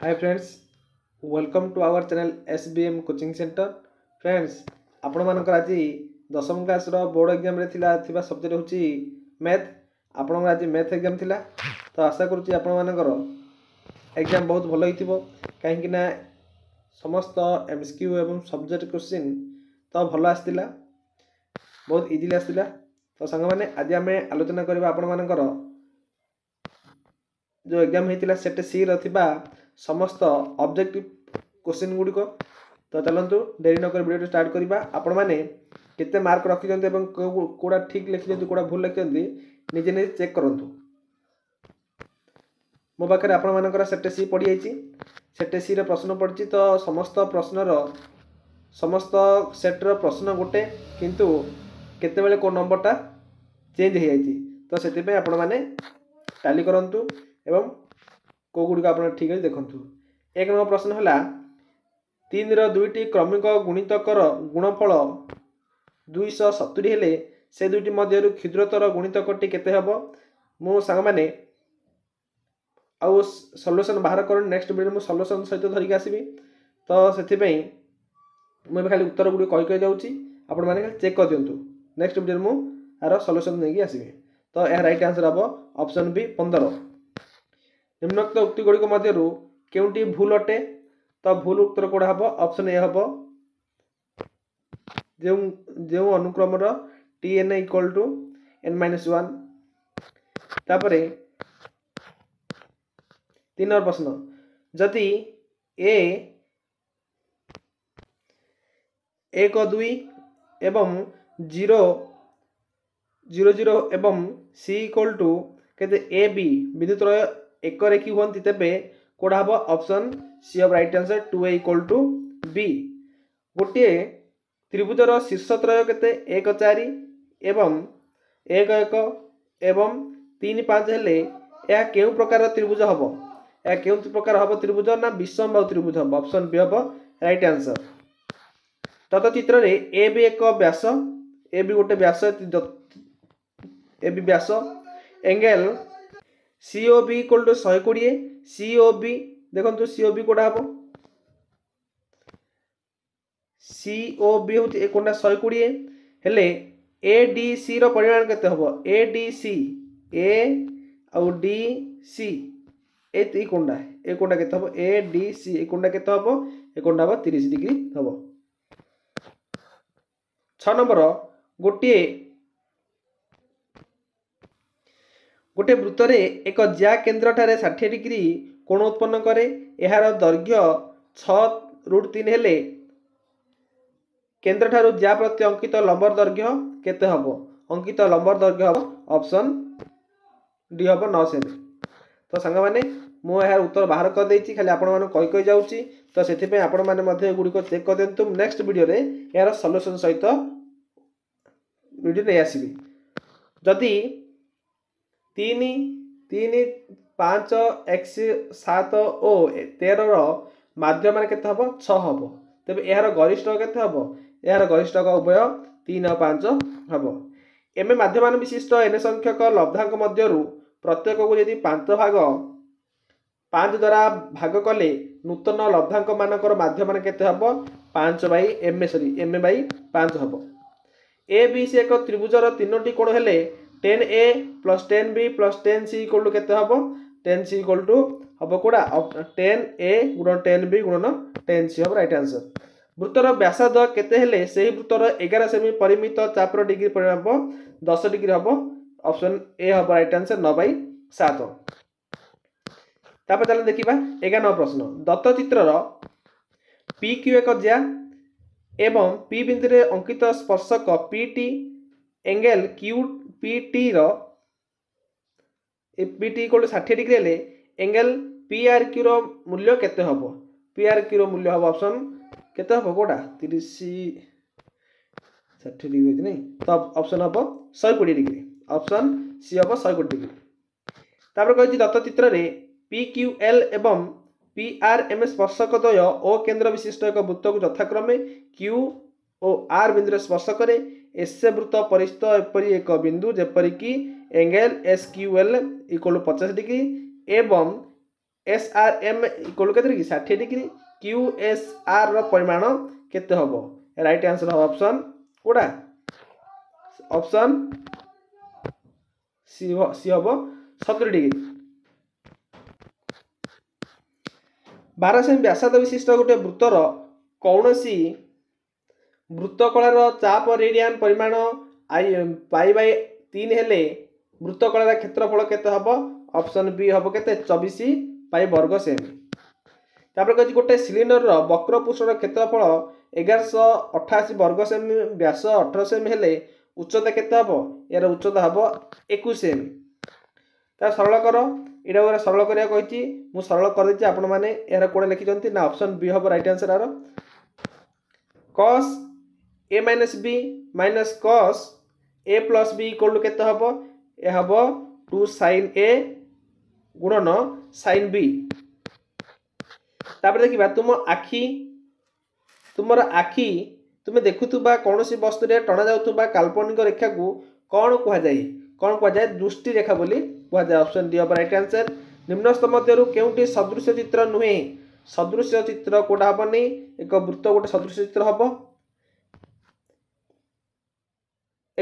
hi friends welcome to our channel S B M coaching centre friends ଆପଣମାନଙ୍କର ଆଜି ଦଶମ କ୍ଲାସ୍ର ବୋର୍ଡ଼ ଏକ୍ଜାମ୍ରେ ଥିଲା ଥିବା ସବଜେକ୍ଟ ହେଉଛି ମ୍ୟାଥ୍ ଆପଣଙ୍କର ଆଜି ମ୍ୟାଥ୍ ଏକ୍ଜାମ୍ ଥିଲା ତ ଆଶା କରୁଛି ଆପଣମାନଙ୍କର ଏକ୍ଜାମ୍ ବହୁତ ଭଲ ହୋଇଥିବ କାହିଁକିନା ସମସ୍ତ ଏମ୍ ସ୍କ୍ୟୁ ଏବଂ ସବଜେକ୍ଟ କୋଶ୍ଚିନ୍ ତ ଭଲ ଆସିଥିଲା ବହୁତ ଇଜିଲି ଆସିଥିଲା ତ ସାଙ୍ଗମାନେ ଆଜି ଆମେ ଆଲୋଚନା କରିବା ଆପଣମାନଙ୍କର ଯେଉଁ ଏକ୍ଜାମ୍ ହୋଇଥିଲା ସେଟେ ସିର ଥିବା ସମସ୍ତ ଅବଜେକ୍ଟିଭ କୋଶ୍ଚିନ୍ ଗୁଡ଼ିକ ତ ଚାଲନ୍ତୁ ଡେରି ନକରି ଭିଡ଼ିଓଟି ଷ୍ଟାର୍ଟ କରିବା ଆପଣମାନେ କେତେ ମାର୍କ ରଖିଛନ୍ତି ଏବଂ କେଉଁଟା ଠିକ୍ ଲେଖିଛନ୍ତି କେଉଁଟା ଭୁଲ ଲେଖିଛନ୍ତି ନିଜେ ନିଜେ ଚେକ୍ କରନ୍ତୁ ମୋ ପାଖରେ ଆପଣମାନଙ୍କର ସେଟେ ସି ପଡ଼ିଯାଇଛି ସେଟେ ସିରେ ପ୍ରଶ୍ନ ପଡ଼ିଛି ତ ସମସ୍ତ ପ୍ରଶ୍ନର ସମସ୍ତ ସେଟ୍ର ପ୍ରଶ୍ନ ଗୋଟେ କିନ୍ତୁ କେତେବେଳେ କେଉଁ ନମ୍ବରଟା ଚେଞ୍ଜ ହୋଇଯାଇଛି ତ ସେଥିପାଇଁ ଆପଣମାନେ ଟାଲି କରନ୍ତୁ ଏବଂ କେଉଁଗୁଡ଼ିକ ଆପଣ ଠିକ୍ ଅଛି ଦେଖନ୍ତୁ ଏକ ନମ୍ବର ପ୍ରଶ୍ନ ହେଲା ତିନିର ଦୁଇଟି କ୍ରମିକ ଗୁଣିତକର ଗୁଣଫଳ ଦୁଇଶହ ସତୁରି ହେଲେ ସେ ଦୁଇଟି ମଧ୍ୟରୁ କ୍ଷୁଦ୍ରତର ଗୁଣିତକଟି କେତେ ହେବ ମୁଁ ସାଙ୍ଗମାନେ ଆଉ ସଲ୍ୟୁସନ୍ ବାହାର କରନି ନେକ୍ସଟ ଭିଡ଼ିଓରେ ମୁଁ ସଲ୍ୟୁସନ୍ ସହିତ ଧରିକି ଆସିବି ତ ସେଥିପାଇଁ ମୁଁ ଏବେ ଖାଲି ଉତ୍ତର ଗୁଡ଼ିକ କହି କହି ଯାଉଛି ଆପଣମାନେ ଖାଲି ଚେକ୍ କରିଦିଅନ୍ତୁ ନେକ୍ସଟ ଭିଡ଼ିଓରେ ମୁଁ ଏହାର ସଲ୍ୟୁସନ୍ ନେଇକି ଆସିବି ତ ଏହା ରାଇଟ୍ ଆନ୍ସର୍ ହେବ ଅପସନ୍ ବି ପନ୍ଦର ନିମ୍ନୋକ୍ତ ଉକ୍ତି ଗୁଡ଼ିକ ମଧ୍ୟରୁ କେଉଁଟି ଭୁଲ ଅଟେ ତ ଭୁଲ ଉତ୍ତର କେଉଁଟା ହେବ ଅପସନ୍ ଏ ହେବ ଯେଉଁ ଯେଉଁ ଅନୁକ୍ରମର T n equal to n minus one ତାପରେ ତିନି ନମ୍ବର ପ୍ରଶ୍ନ ଯଦି ଏ ଏକ ଦୁଇ ଏବଂ ଜିରୋ ଜିରୋ ଜିରୋ ଏବଂ ସି ଇକ୍ୱାଲ୍ ଟୁ କେତେ ଏ ବି ବିଦ୍ୟୁତ୍ একরে কি হুঁতি তেবে কোটা হব option C of right answer to A equal to B গোটিয়ে ত্রিভুজর শীর্ষত্রয় কেতে এক চারি এবং এক এক এবং তিন পাঁচ হলে ଏହା କେଉଁ ପ୍ରକାର ତ୍ରିଭୁଜ ହେବ ଏହା କେଉଁ ପ୍ରକାର ହେବ ତ୍ରିଭୁଜ ନା ବିଷମବାହୁ ତ୍ରିଭୁଜ ହେବ ଅପସନ୍ ବି ହେବ ରାଇଟ୍ ଆନ୍ସର୍ ତତଚିତ୍ରରେ ଏ ବି ଏକ ବ୍ୟାସ ଏ ବି ଗୋଟେ ବ୍ୟାସ ଏ ବି ବ୍ୟାସ angle C O B equal to শহে কোড়িয়ে সিও বি দেখন্তু সিও বি কোটা হব সিও বি হচ্ছে এ কোণটা শহে কোড়িয়ে ହେଲେ ଏ ଡି ସିର ପରିମାଣ କେତେ ହେବ ଏ ଡି ସି ଏ ଆଉ ଡି ସି ଏ ଏଇ କୋଣଟା ଏ କୋଣଟା କେତେ ହେବ ଏ ଡି ସି ଏ କୋଣଟା କେତେ ହେବ ଏ କୋଣଟା ହେବ ତିରିଶ ଡିଗ୍ରୀ ହେବ ଛଅ ନମ୍ବର ଗୋଟିଏ ଗୋଟିଏ ବୃତ୍ତରେ ଏକ ଜ୍ୟା କେନ୍ଦ୍ରଠାରେ ଷାଠିଏ ଡିଗ୍ରୀ କୋଣ ଉତ୍ପନ୍ନ କରେ ଏହାର ଦୈର୍ଘ୍ୟ ଛଅ ରୁଟ୍ ତିନି ହେଲେ କେନ୍ଦ୍ରଠାରୁ ଜ୍ୟା ପ୍ରତି ଅଙ୍କିତ ଲମ୍ବର ଦୈର୍ଘ୍ୟ କେତେ ହେବ ଅଙ୍କିତ ଲମ୍ବର ଦୈର୍ଘ୍ୟ ହେବ ଅପସନ୍ ଡି ହେବ ନଅ ସେମି ତ ସାଙ୍ଗମାନେ ମୁଁ ଏହାର ଉତ୍ତର ବାହାର କରିଦେଇଛି ଖାଲି ଆପଣମାନଙ୍କୁ କହି କହି ଯାଉଛି ତ ସେଥିପାଇଁ ଆପଣମାନେ ମଧ୍ୟ ଏଗୁଡ଼ିକ ଚେକ୍ କରିଦିଅନ୍ତୁ ମୁଁ ନେକ୍ସଟ ଭିଡ଼ିଓରେ ଏହାର ସଲ୍ୟୁସନ୍ ସହିତ ଭିଡ଼ିଓ ନେଇ ଆସିବି ଯଦି ତିନି ତିନି ପାଞ୍ଚ ଏକ୍ସ ସାତ ଓ ତେରର ମାଧ୍ୟମରେ କେତେ ହେବ ଛଅ ହେବ ତେବେ ଏହାର ଗରିଷ୍ଠ କେତେ ହେବ ଏହାର ଗରିଷ୍ଠକ ଉଭୟ ତିନି ଆଉ ପାଞ୍ଚ ହେବ ଏମେ ମାଧ୍ୟମାନ ବିଶିଷ୍ଟ ଏନ୍ ସଂଖ୍ୟକ ଲବ୍ଧାଙ୍କ ମଧ୍ୟରୁ ପ୍ରତ୍ୟେକକୁ ଯଦି ପାଞ୍ଚ ଭାଗ ପାଞ୍ଚ ଦ୍ୱାରା ଭାଗ କଲେ ନୂତନ ଲବ୍ଧାଙ୍କମାନଙ୍କର ମାଧ୍ୟମାନ କେତେ ହେବ ପାଞ୍ଚ by M sorry M by ପାଞ୍ଚ ହେବ ଏ ବି ସି ଏକ ତ୍ରିଭୁଜର ତିନୋଟି କୋଣ ହେଲେ ten A plus ten B plus ten C equal to କେତେ ହେବ ଟେନ୍ ସି ଇକ୍ୱାଲ୍ ଟୁ ହେବ କେଉଁଟା ଟେନ୍ ଏ ଗୁଣନ ଟେନ୍ ବି ଗୁଣନ ଟେନ୍ ସି ହେବ ରାଇଟ୍ ଆନ୍ସର୍ ବୃତ୍ତର ବ୍ୟାସାର୍ଦ୍ଧ କେତେ ହେଲେ ସେହି ବୃତ୍ତର ଏଗାର ସେମି ପରିମିତ ଚାପର ଡିଗ୍ରୀ ପରିମାଣ ହେବ ଦଶ ଡିଗ୍ରୀ ହେବ ଅପସନ୍ ଏ ହେବ ରାଇଟ୍ ଆନ୍ସର୍ ନଅ ବାଇ ସାତ ତାପରେ ଚାଲନ୍ତୁ ଦେଖିବା ଏଗାର ନମ୍ବର ପ୍ରଶ୍ନ ଦତ୍ତ ଚିତ୍ରର ପି କ୍ୟୁ ଏକ ଜ୍ୟା ଏବଂ ପି ବିନ୍ଦୁରେ ଅଙ୍କିତ ସ୍ପର୍ଶକ ପି ଟି ଏଙ୍ଗେଲ୍ କ୍ୟୁ ପିଟିର ଏ ପିଟି ଇକ୍ୱାଲ୍ ଟୁ ଷାଠିଏ ଡିଗ୍ରୀ ହେଲେ ଏଙ୍ଗେଲ୍ ପିଆର୍କ୍ୟୁର ମୂଲ୍ୟ କେତେ ହେବ ପିଆର୍କ୍ୟୁର ମୂଲ୍ୟ ହେବ ଅପସନ୍ କେତେ ହେବ କେଉଁଟା ତିରିଶ ଷାଠିଏ ଡିଗ୍ରୀ ହେଉଛି ନାଇଁ ତ ଅପସନ୍ ହେବ ଶହେ କୋଡ଼ିଏ ଡିଗ୍ରୀ ଅପସନ୍ ସି ହେବ ଶହେ କୋଡ଼ିଏ ଡିଗ୍ରୀ ତାପରେ କହିଛି ଦତ୍ତ ଚିତ୍ରରେ ପି କ୍ୟୁ ଏଲ୍ ଏବଂ ପି ଆର୍ ଏମ୍ ସ୍ପର୍ଶକ ଦ୍ୱୟ ଓ କେନ୍ଦ୍ର ବିଶିଷ୍ଟ ଏକ ବୃତ୍ତକୁ ଯଥାକ୍ରମେ କ୍ୟୁ ଓ ଆର୍ ବିନ୍ଦୁରେ ସ୍ପର୍ଶ କରେ ଏସ୍ଏବୃତ୍ତ ପରିସ୍ଥ ଏପରି ଏକ ବିନ୍ଦୁ ଯେପରିକି angle S Q L equal ପଚାଶ ଡିଗ୍ରୀ ଏବଂ ଏସ୍ ଆର୍ ଏମ୍ ଇକ୍ୱାଲ୍ କେତେ ଡିଗ୍ରୀ ଷାଠିଏ ଡିଗ୍ରୀ କ୍ୟୁ ଏସ୍ ଆର୍ର ପରିମାଣ କେତେ ହେବ ରାଇଟ୍ ଆନ୍ସର୍ ହେବ ଅପସନ୍ କେଉଁଟା ଅପସନ୍ ସି ସି ହେବ ସତୁରି ଡିଗ୍ରୀ ବାର ସେମି ବ୍ୟାସାର୍ଦ୍ଧ ବିଶିଷ୍ଟ ଗୋଟିଏ ବୃତ୍ତର କୌଣସି ମୃତକଳାର ଚାପ ରେଡିଆନ୍ ପରିମାଣ ପାଇ ବାଇ ତିନି ହେଲେ ମୃତକଳାର କ୍ଷେତ୍ରଫଳ କେତେ ହେବ ଅପସନ୍ ବି ହେବ କେତେ ଚବିଶ ପାଇ ବର୍ଗ ସେମ୍ ତାପରେ କହିଛି ଗୋଟେ ସିଲିଣ୍ଡରର ବକ୍ରପୃଷ୍ଠର କ୍ଷେତ୍ରଫଳ ଏଗାରଶହ ଅଠାଅଶୀ ବର୍ଗ ସେମ୍ ବ୍ୟାସ ଅଠର ସେମ୍ ହେଲେ ଉଚ୍ଚତା କେତେ ହେବ ଏହାର ଉଚ୍ଚତା ହେବ ଏକୋଇଶ ସେମ୍ ତା ସରଳ କର ଏଇଟା ଗୋଟେ ସରଳ କରିବାକୁ କହିଛି ମୁଁ ସରଳ କରିଦେଇଛି ଆପଣମାନେ ଏହାର କୁଆଡ଼େ ଲେଖିଛନ୍ତି ନା ଅପସନ୍ ବି ହେବ ରାଇଟ୍ ଆନ୍ସର ଆର cos A minus B minus cos A plus B equal to केते हबो ए हबो 2 sin a गुणन sin b তারপরে দেখিবা তুম আখি তোমার আখি তুমি দেখুবা কোণী বস্তুরে টণা যাওয়া কাল্পনিক রেখা কু কণ কুহযায় কণ কুহযায় দৃষ্টিরেখা বলে কুহযায় অপশন ডি হব রাইট আনসর নিম্নস্থ মধ্যে কেউটি সদৃশ্য চিত্র নুহে সদৃশ্য চিত্র কোটা হবনি এক বৃত্ত গোটে সদৃশ্য চিত্র হব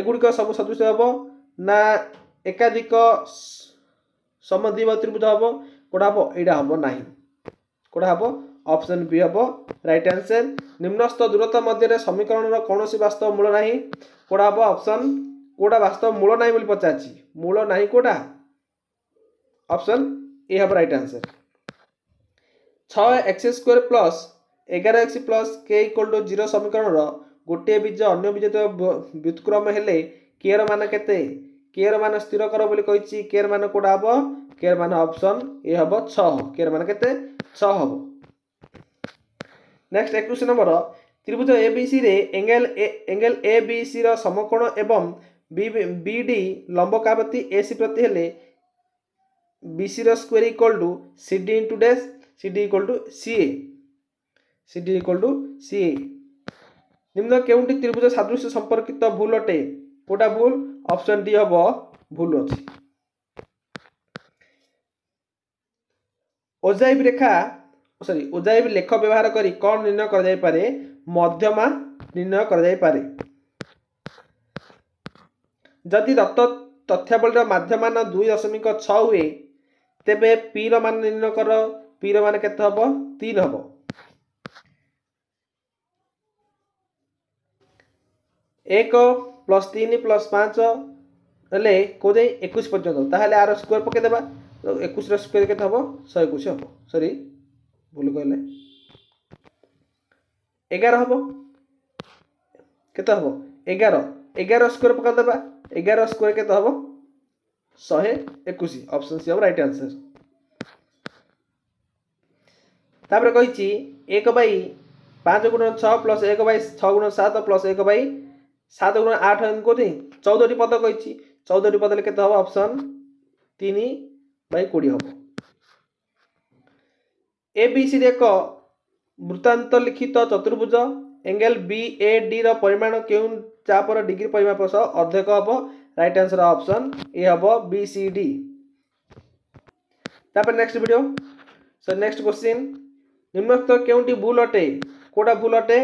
ଏଗୁଡ଼ିକ ସବୁ ସଦୃଶ ହେବ ନା ଏକାଧିକ ସମଦ୍ୱିବତ୍ରିଭୁତ ହେବ କେଉଁଟା ହେବ ଏଇଟା ହେବ ନାହିଁ କେଉଁଟା ହେବ ଅପସନ୍ ବି ହେବ ରାଇଟ୍ ଆନ୍ସର ନିମ୍ନସ୍ତ ଦୂରତା ମଧ୍ୟରେ ସମୀକରଣର କୌଣସି ବାସ୍ତବ ମୂଳ ନାହିଁ କେଉଁଟା ହେବ ଅପସନ୍ କେଉଁଟା ବାସ୍ତବ ମୂଳ ନାହିଁ ବୋଲି ପଚାରିଛି ମୂଳ ନାହିଁ କେଉଁଟା ଅପସନ୍ ଏ ହେବ ରାଇଟ୍ ଆନ୍ସର ଛଅ ଏକ୍ସ ସ୍କୋୟାର୍ ପ୍ଲସ୍ ଏଗାର X plus K equal to zero ସମୀକରଣର ଗୋଟିଏ ବୀଜ ଅନ୍ୟ ବୀଜ ବ୍ୟତିକ୍ରମ ହେଲେ କେର ମାନ କେତେ କେର ମାନ ସ୍ଥିର କର ବୋଲି କହିଛି କେର ମାନ କେଉଁଟା ହେବ କେର ମାନ ଅପସନ୍ ଏ ହେବ ଛଅ କେର ମାନ କେତେ ଛଅ ହେବ ନେକ୍ସଟ ଏକୋଇଶ ନମ୍ବର ତ୍ରିଭୁଜ ଏ ବି ସିରେ ଏଙ୍ଗେଲ ଏଙ୍ଗେଲ ଏ ବି ସିର ସମକୋଣ ଏବଂ ବି ଡି ଲମ୍ବକାବତୀ ଏ ସି ପ୍ରତି ହେଲେ ବି ସିର square equal to C D ଟୁ ଡେସ୍ C D equal to CA C D equal to CA ନିମ୍ନ କେଉଁଠି ତ୍ରିଭୁଜ ସାଦୃଶ୍ୟ ସମ୍ପର୍କିତ ଭୁଲ ଅଟେ କୋଉଟା ଭୁଲ ଅପସନ ଡି ହବ ଭୁଲ ଅଛି ଓଜାଇବ ରେଖା ସରି ଓଜାଇବ ଲେଖ ବ୍ୟବହାର କରି କଣ ନିର୍ଣ୍ଣୟ କରାଯାଇପାରେ ମଧ୍ୟମା ନିର୍ଣ୍ଣୟ କରାଯାଇପାରେ ଯଦି ଦତ୍ତ ତଥ୍ୟାବଳୀର ମାଧ୍ୟମାନ ଦୁଇ ଦଶମିକ ଛଅ ହୁଏ ତେବେ ପିର ମାନ ନିର୍ଣ୍ଣୟ କର ପିର ମାନ କେତେ ହବ ତିନି ହବ एक प्लस तीन प्लस पाँच होइन पकईदे तो स्वर पकेद के शहे एकुश हम सरी भुल क्या एघार हे के स्कर पकाइदेवा एघार शहे 11 अपसन सी हम रईट आंसर तापर कही एक बै पाँच गुण प्लस एक गुण सात प्लस एक बै সাত গুণ আট কোটি চৌদটি পদ কইছি চৌদটি পদলে কেতে হব অপশন তিন বাই কোড়ি হব এ বি সি এক বৃত্তান্ত লিখিত চতুর্ভুজ এঙ্গেল বি এ ডি র পরিমাণ কেউ যাপর ডিগ্রি পরিমাপ সহ অর্ধেক হব রাইট আনসর অপশন এ হব বি সি ডি তারপরে next video so next question নিম্নোক্ত কেউটি ভুল অটে কোটা ভুল অটে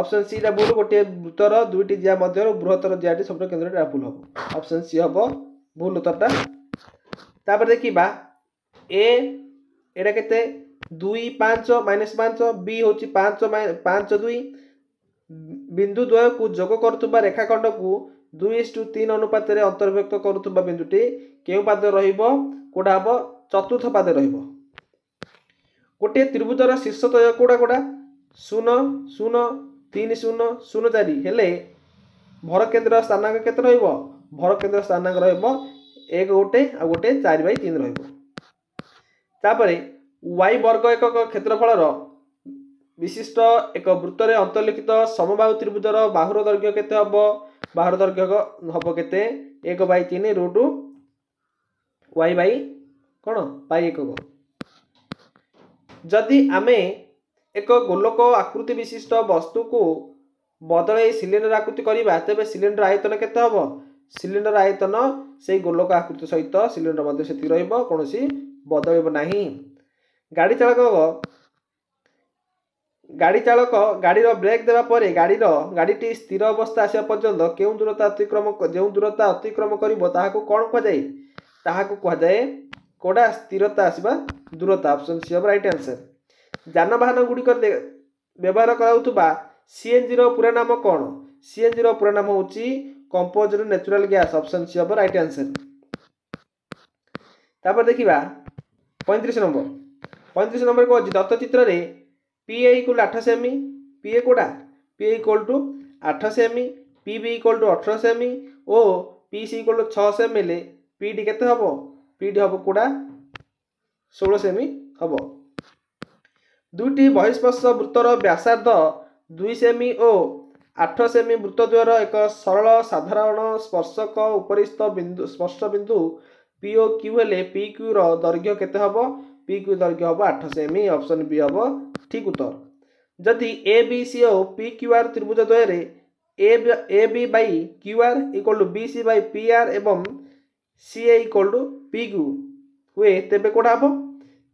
ଅପସନ୍ ସିଟା ଭୁଲ ଗୋଟିଏ ଉତ୍ତର ଦୁଇଟି ଜିଆ ମଧ୍ୟରୁ ବୃହତ୍ତର ଜିଆଟି ସବୁଠୁ କେନ୍ଦ୍ରଟି ଏଇଟା ଭୁଲ ହେବ ଅପସନ୍ ସି ହେବ ଭୁଲ ଉତ୍ତରଟା ତାପରେ ଦେଖିବା ଏ ଏଇଟା କେତେ ଦୁଇ ପାଞ୍ଚ ମାଇନସ୍ ପାଞ୍ଚ ବି ହେଉଛି ପାଞ୍ଚ ପାଞ୍ଚ ଦୁଇ ବିନ୍ଦୁ ଦ୍ୱୟକୁ ଯୋଗ କରୁଥିବା ରେଖାଖଣ୍ଡକୁ ଦୁଇ ଇଷ୍ଟୁ ତିନି ଅନୁପାତରେ ଅନ୍ତର୍ଭୁକ୍ତ କରୁଥିବା ବିନ୍ଦୁଟି କେଉଁ ପାଦରେ ରହିବ କେଉଁଟା ହେବ ଚତୁର୍ଥ ପାଦରେ ରହିବ ଗୋଟିଏ ତ୍ରିଭୁଜର ଶୀର୍ଷ ତୟ କେଉଁଟା କେଉଁଟା ଶୂନ ଶୂନ ତିନି ଶୂନ ଶୂନ ଚାରି ହେଲେ ଭରକେନ୍ଦ୍ର ସ୍ଥାନାଙ୍କ କେତେ ରହିବ ଭରକେନ୍ଦ୍ର ସ୍ଥାନାଙ୍କ ରହିବ ଏକ ଗୋଟେ ଆଉ ଗୋଟେ ଚାରି ବାଇ ତିନି ରହିବ ତାପରେ ୱାଇ ବର୍ଗ ଏକକ କ୍ଷେତ୍ରଫଳର ବିଶିଷ୍ଟ ଏକ ବୃତ୍ତରେ ଅନ୍ତର୍ଲିଖିତ ସମବାୟୁ ତ୍ରିଭୁଜର ବାହୁର ଦୈର୍ଘ୍ୟ କେତେ ହେବ ବାହୁର ଦୈର୍ଘ୍ୟ ହେବ କେତେ ଏକ ବାଇ ତିନି ରୁଟ୍ ୱାଇ ବାଇ କ'ଣ ବାଇ ଏକକ ଯଦି ଆମେ ଏକ ଗୋଲକ ଆକୃତି ବିଶିଷ୍ଟ ବସ୍ତୁକୁ ବଦଳାଇ ସିଲିଣ୍ଡର ଆକୃତି କରିବା ତେବେ ସିଲିଣ୍ଡର ଆୟତନ କେତେ ହେବ ସିଲିଣ୍ଡର ଆୟତନ ସେହି ଗୋଲକ ଆକୃତି ସହିତ ସିଲିଣ୍ଡର ମଧ୍ୟ ସେତିକି ରହିବ କୌଣସି ବଦଳିବ ନାହିଁ ଗାଡ଼ି ଚାଳକ ଗାଡ଼ି ଚାଳକ ଗାଡ଼ିର ବ୍ରେକ୍ ଦେବା ପରେ ଗାଡ଼ିର ଗାଡ଼ିଟି ସ୍ଥିର ଅବସ୍ଥା ଆସିବା ପର୍ଯ୍ୟନ୍ତ କେଉଁ ଦୂରତା ଅତିକ୍ରମ ଯେଉଁ ଦୂରତା ଅତିକ୍ରମ କରିବ ତାହାକୁ କ'ଣ କୁହାଯାଏ ତାହାକୁ କୁହାଯାଏ କୋଡ଼ା ସ୍ଥିରତା ଆସିବା ଦୂରତା ଅପସନ୍ ସି ହେବ ରାଇଟ୍ ଆନ୍ସର୍ ଯାନବାହନ ଗୁଡ଼ିକରେ ବ୍ୟବହାର କରାଯାଉଥିବା ସିଏନ୍ଜିର ପୁରା ନାମ କ'ଣ ସିଏନ୍ଜିର ପୁରା ନାମ ହେଉଛି compressed natural gas option C ହେବ ରାଇଟ୍ ଆନ୍ସର ତାପରେ ଦେଖିବା ପଇଁତିରିଶ ନମ୍ବର ପଇଁତିରିଶ ନମ୍ବର କହୁଛି ଦତ୍ତଚିତ୍ରରେ ପିଏ ଇକ୍ୱଲ୍ ଆଠ ସେମି ପିଏ କେଉଁଟା ପିଏ ଇକ୍ୱଲ୍ ଟୁ ଆଠ semi P B equal to ଅଠର ସେମି ଓ ପି ସି ଇକ୍ୱଲ୍ ଟୁ ଛଅ ସେମି ହେଲେ ପିଟି କେତେ ହେବ ପିଟି ହେବ କେଉଁଟା ଷୋହଳ ସେମି ହେବ ଦୁଇଟି ବହିଷ୍ପର୍ଶ ବୃତ୍ତର ବ୍ୟାସାର୍ଦ୍ଧ ଦୁଇ ସେମି ଓ ଆଠ ସେମି ବୃତ୍ତଦ୍ୱୟର ଏକ ସରଳ ସାଧାରଣ ସ୍ପର୍ଶକ ଉପରିସ୍ଥ ବିନ୍ଦୁ ସ୍ପର୍ଶ ବିନ୍ଦୁ ପିଓ କ୍ୟୁ ହେଲେ ପି କ୍ୟୁର ଦୈର୍ଘ୍ୟ କେତେ ହେବ ପି କ୍ୟୁ ଦୈର୍ଘ୍ୟ ହେବ ଆଠ ସେମି ଅପସନ୍ ବି ହେବ ଠିକ୍ ଉତ୍ତର ଯଦି ଏ ବି ସି ଓ ପି କ୍ୟୁ ଆର୍ ତ୍ରିଭୁଜ ଦ୍ୱୟରେ A B by Q R equal to B C by P R ଏବଂ ସିଏ ଇକ୍ୱଲ ଟୁ ପି କ୍ୟୁ ହୁଏ ତେବେ କେଉଁଟା ହେବ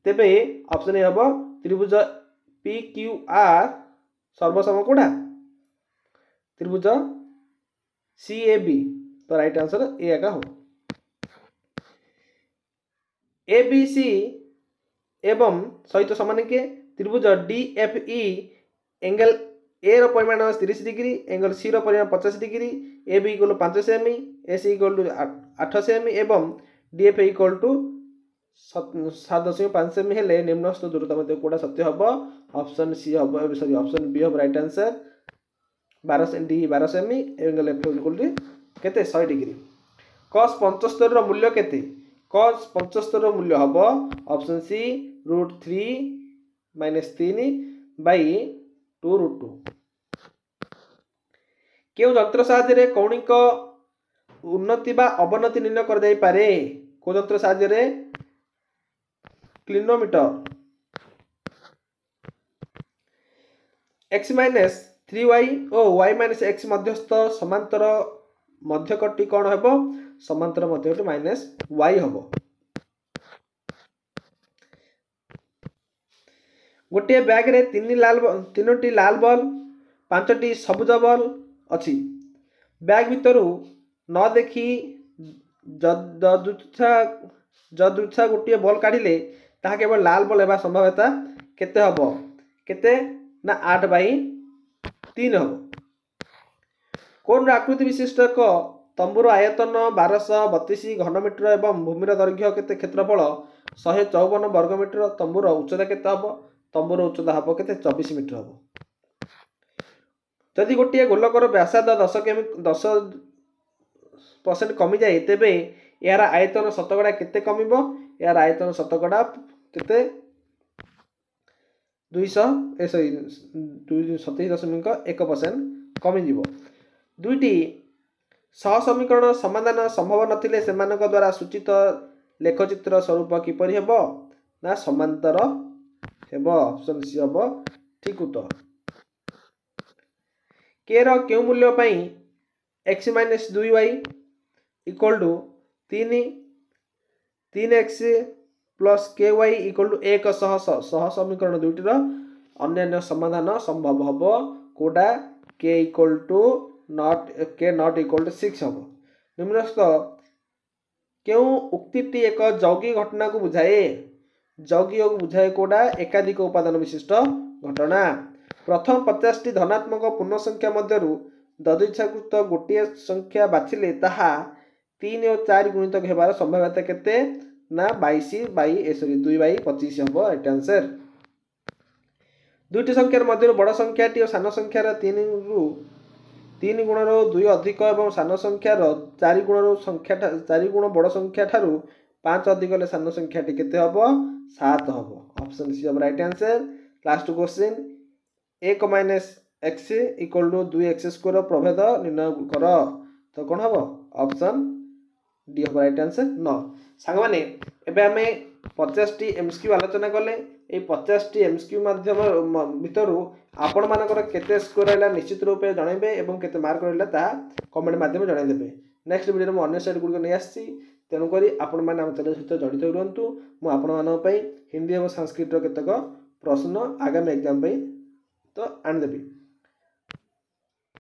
ତେବେ ଅପସନ୍ ଏ ହେବ ত্রিভুজ পি কিউ আর সর্বসম কোটা ত্রিভুজ সি এ বি তো রাইট আনসর এ একা হব এ বি সি এবং সহিত সমানে কে ত্রিভুজ D F E angle A র পরিমাণ তিরিশ ডিগ্রি এঙ্গেল সি র পরিমাণ পচাশ ডিগ্রি এ বি ইকোল পাঁচ সেমি এ সি ইকোল টু আঠ সেমি এবং ডিএফ ইকোল টু ସାତ ଦଶମିକ ପାଞ୍ଚ ସେମି ହେଲେ ନିମ୍ନସ୍ଥ ଦୂରତା ମଧ୍ୟ କେଉଁଟା ସତ୍ୟ ହେବ ଅପସନ୍ ସି ହେବ ଏବେ ସରି ଅପସନ୍ ବି ହେବ ରାଇଟ୍ ଆନ୍ସର୍ ବାର ଡି ବାର ସେମି ଏବଂ ଲେଫ୍ଟ କେତେ ଶହେ ଡିଗ୍ରୀ କସ୍ ପଞ୍ଚସ୍ତରୀର ମୂଲ୍ୟ କେତେ କସ୍ ପଞ୍ଚସ୍ତରୀର ମୂଲ୍ୟ ହେବ option C root three minus ତିନି ବାଇ ଟୁ ରୁଟ୍ ଟୁ କେଉଁ ଯନ୍ତ୍ର ସାହାଯ୍ୟରେ କୌଣିକ ଉନ୍ନତି ବା ଅବନତି ନିର୍ଣ୍ଣୟ କରାଯାଇପାରେ କେଉଁ ଯନ୍ତ୍ର ସାହାଯ୍ୟରେ clinometer x minus three y ओ वाई माइनस एक्स मध्यस्थ समांतर मध्यकटी कौन हम समांतर मध्यकटी माइनस वाई हम गोटे बैग रे तीन लाल तीनो लाल बल पांच टी सबुज बल अच्छी ब्याग भितर न देखी जदुच्छा जदुच्छा गोटे बल काढ़ी ତାହା କେବଳ ଲାଲ ପଳେଇବା ସମ୍ଭାବ୍ୟତା କେତେ ହେବ କେତେ ନା ଆଠ ବାଇ ତିନି ହେବ କୋନ୍ର ଆକୃତି ବିଶିଷ୍ଟ ଏକ ତମ୍ବୁର ଆୟତନ ବାରଶହ ବତିଶ ଘନମିଟର ଏବଂ ଭୂମିର ଦୈର୍ଘ୍ୟ କେତେ କ୍ଷେତ୍ରଫଳ ଶହେ ଚଉବନ ବର୍ଗମିଟର ତମ୍ବୁର ଉଚ୍ଚତା କେତେ ହେବ ତମ୍ବୁର ଉଚ୍ଚତା ହେବ କେତେ ଚବିଶ ମିଟର ହେବ ଯଦି ଗୋଟିଏ ଗୋଲକର ବ୍ୟାସାର୍ଦ୍ଧ ଦଶ କେମି ଦଶ ପରସେଣ୍ଟ କମିଯାଏ ତେବେ ଏହାର ଆୟତନ ଶତକଡ଼ା କେତେ କମିବ ଏହାର ଆୟତନ ଶତକଡ଼ା କେତେ ଦୁଇଶହ ଏ ସରି ସତେଇଶ ଦଶମିକ ଏକ ପରସେଣ୍ଟ କମିଯିବ ଦୁଇଟି ସହସମୀକରଣ ସମାଧାନ ସମ୍ଭବ ନଥିଲେ ସେମାନଙ୍କ ଦ୍ୱାରା ସୂଚିତ ଲେଖଚିତ୍ର ସ୍ୱରୂପ କିପରି ହେବ ନା ସମାନ୍ତର ହେବ ଅପସନ୍ ସି ହେବ ଠିକ ଉତ୍ତର କେର କେଉଁ ମୂଲ୍ୟ ପାଇଁ ଏକ୍ସ ମାଇନସ୍ ଦୁଇ ୱାଇ ଇକ୍ୱାଲ ଟୁ ତିନି तीन x plus k y equal to एक शह समीकरण दुईटर अन्न्य समाधान संभव हम कौटा के इक्वल टू नट के नट इक्वल टू सिक्स हम निम्नस्त क्यों उक्ति एक जौगिक घटना को बुझाए जौगिक बुझाए कौटा एकाधिक उपादान विशिष्ट घटना प्रथम पचास टी धनात्मक पूर्ण संख्या मध्य दधिच्छाकृत गोटे संख्या बाछले ता তিন ও চারি গুণিতক হবার সম্ভাব্যতা কেতে না বাইশ বাই এ সরি দুই বাই পঁচিশ হব রাইট আনসর দুইটি সংখ্যার মধ্যে বড় সংখ্যাটি ও সান সংখ্যার তিন রু তিন গুণর দুই অধিক এবং সান সংখ্যার চারি গুণর সংখ্যাটা চারি গুণ বড় সংখ্যা ঠারু পাঁচ অধিক হলে সান সংখ্যাটি কেতে হব সাত হব অপশন সি হব রাইট আনসর লাস্ট কোশ্চিন এক মাইনাস এক্স ইকুয়াল টু দুই এক্স স্কোয়ার প্রভেদ নির্ণয় কর তো কোণ হব অপশন ଡି ହେବ ରାଇଟ୍ ଆନ୍ସର୍ ନ ସାଙ୍ଗମାନେ ଏବେ ଆମେ ପଚାଶଟି ଏମ୍ସ କ୍ୟୁ ଆଲୋଚନା କଲେ ଏଇ ପଚାଶଟି ଏମ୍ସ କ୍ୟୁ ମାଧ୍ୟମ ଭିତରୁ ଆପଣମାନଙ୍କର କେତେ ସ୍କୋର ରହିଲା ନିଶ୍ଚିତ ରୂପେ ଜଣାଇବେ ଏବଂ କେତେ ମାର୍କ ରହିଲା ତାହା କମେଣ୍ଟ ମାଧ୍ୟମରେ ଜଣାଇଦେବେ ନେକ୍ସଟ ଭିଡ଼ିଓରେ ମୁଁ ଅନ୍ୟ ସାଇଡ଼ ଗୁଡ଼ିକ ନେଇ ଆସିଛି ତେଣୁକରି ଆପଣମାନେ ଆମ ଚ୍ୟାନେଲ ସହିତ ଜଡ଼ିତ ରୁହନ୍ତୁ ମୁଁ ଆପଣମାନଙ୍କ ପାଇଁ ହିନ୍ଦୀ ଏବଂ ସାଂସ୍କ୍ରିଟର କେତେକ ପ୍ରଶ୍ନ ଆଗାମୀ ଏକ୍ଜାମ୍ ପାଇଁ ତ ଆଣିଦେବି